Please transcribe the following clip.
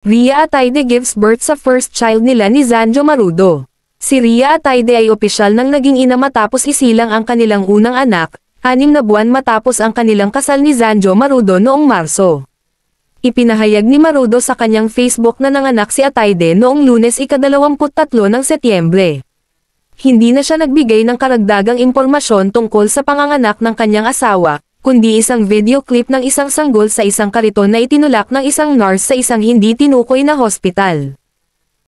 Ria Atayde gives birth sa first child nila ni Zanjo Marudo. Si Ria Atayde ay opisyal nang naging ina matapos isilang ang kanilang unang anak, anim na buwan matapos ang kanilang kasal ni Zanjo Marudo noong Marso. Ipinahayag ni Marudo sa kanyang Facebook na nanganak si Ataide noong lunes ika-23 ng Setyembre. Hindi na siya nagbigay ng karagdagang impormasyon tungkol sa panganganak ng kanyang asawa, kundi isang video clip ng isang sanggol sa isang kariton na itinulak ng isang nurse sa isang hindi tinukoy na hospital.